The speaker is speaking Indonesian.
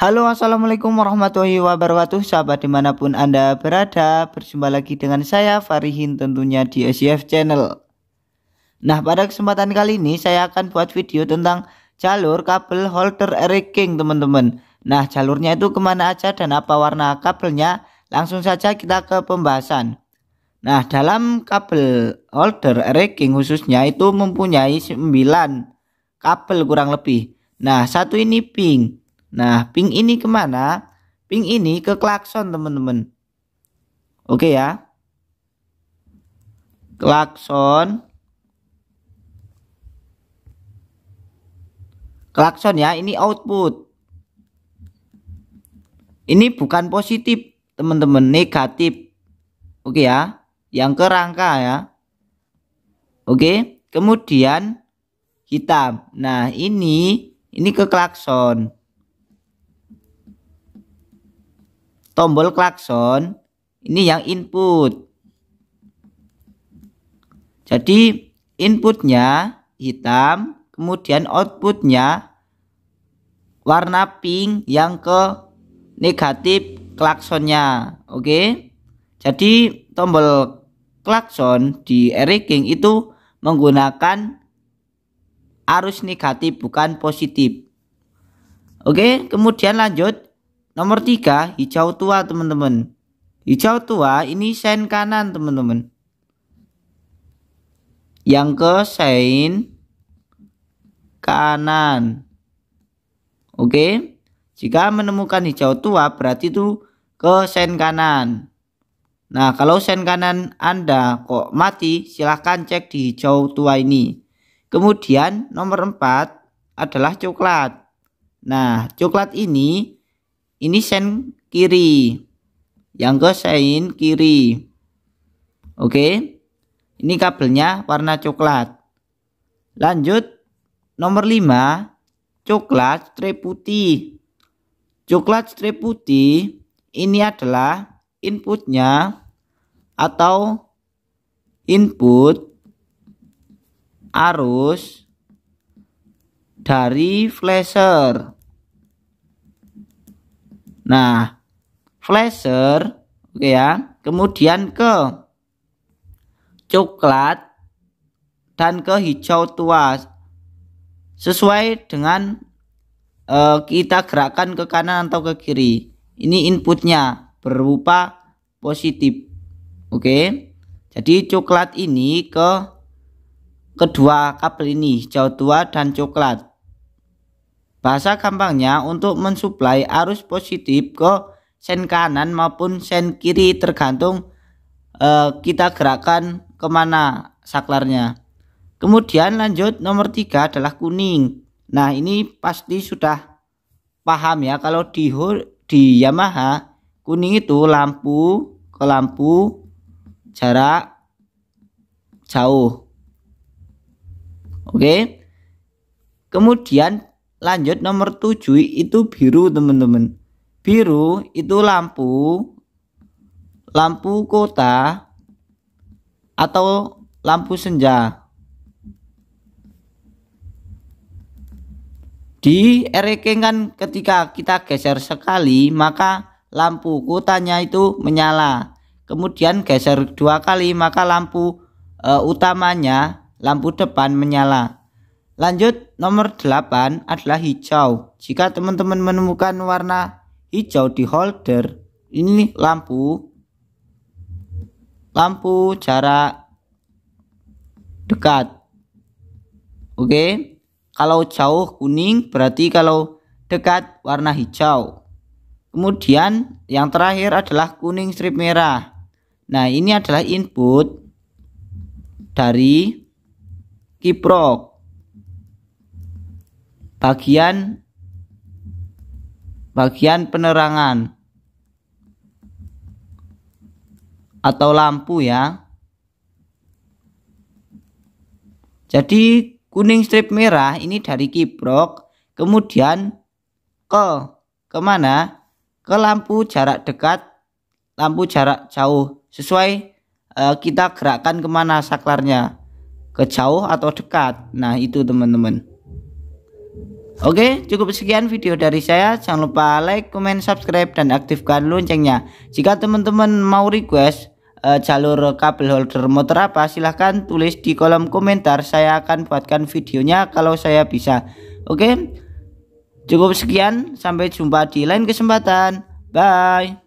Halo assalamualaikum warahmatullahi wabarakatuh Sahabat dimanapun anda berada Berjumpa lagi dengan saya Farihin tentunya di SCF channel Nah pada kesempatan kali ini Saya akan buat video tentang Jalur kabel holder Eric King teman-teman Nah jalurnya itu kemana aja dan apa warna kabelnya Langsung saja kita ke pembahasan Nah dalam kabel holder Eric King khususnya itu mempunyai 9 kabel kurang lebih Nah satu ini pink Nah, ping ini kemana? Ping ini ke klakson, teman-teman. Oke ya. Klakson. Klakson ya, ini output. Ini bukan positif, teman-teman, negatif. Oke ya. Yang ke rangka ya. Oke, kemudian hitam. Nah, ini ini ke klakson. tombol klakson ini yang input. Jadi inputnya hitam, kemudian outputnya warna pink yang ke negatif klaksonnya. Oke. Jadi tombol klakson di King itu menggunakan arus negatif bukan positif. Oke, kemudian lanjut Nomor tiga, hijau tua teman-teman. Hijau tua ini sen kanan teman-teman. Yang ke sen kanan. Oke. Jika menemukan hijau tua berarti itu ke sen kanan. Nah, kalau sen kanan Anda kok mati, silahkan cek di hijau tua ini. Kemudian nomor 4 adalah coklat. Nah, coklat ini ini sen kiri. Yang ke sein kiri. Oke. Ini kabelnya warna coklat. Lanjut nomor 5, coklat strip putih. Coklat strip putih ini adalah inputnya atau input arus dari flasher. Nah, flasher oke okay ya. Kemudian ke coklat dan ke hijau tua. Sesuai dengan uh, kita gerakan ke kanan atau ke kiri. Ini inputnya berupa positif. Oke. Okay? Jadi coklat ini ke kedua kabel ini hijau tua dan coklat. Bahasa gampangnya untuk mensuplai arus positif ke sen kanan maupun sen kiri tergantung eh, kita gerakan kemana saklarnya. Kemudian lanjut nomor tiga adalah kuning. Nah ini pasti sudah paham ya kalau di di Yamaha kuning itu lampu ke lampu jarak jauh. Oke. Kemudian Lanjut nomor 7 itu biru teman-teman. Biru itu lampu lampu kota atau lampu senja. Di REK kan ketika kita geser sekali maka lampu kotanya itu menyala. Kemudian geser dua kali maka lampu e, utamanya lampu depan menyala. Lanjut Nomor 8 adalah hijau. Jika teman-teman menemukan warna hijau di holder, ini lampu lampu jarak dekat. Oke. Kalau jauh kuning berarti kalau dekat warna hijau. Kemudian yang terakhir adalah kuning strip merah. Nah, ini adalah input dari kiprok bagian bagian penerangan atau lampu ya. Jadi kuning strip merah ini dari Kiprok kemudian ke kemana? Ke lampu jarak dekat, lampu jarak jauh sesuai uh, kita gerakkan kemana saklarnya ke jauh atau dekat. Nah itu teman-teman. Oke, cukup sekian video dari saya. Jangan lupa like, komen, subscribe, dan aktifkan loncengnya. Jika teman-teman mau request uh, jalur kabel holder motor apa, silahkan tulis di kolom komentar. Saya akan buatkan videonya kalau saya bisa. Oke, cukup sekian. Sampai jumpa di lain kesempatan. Bye.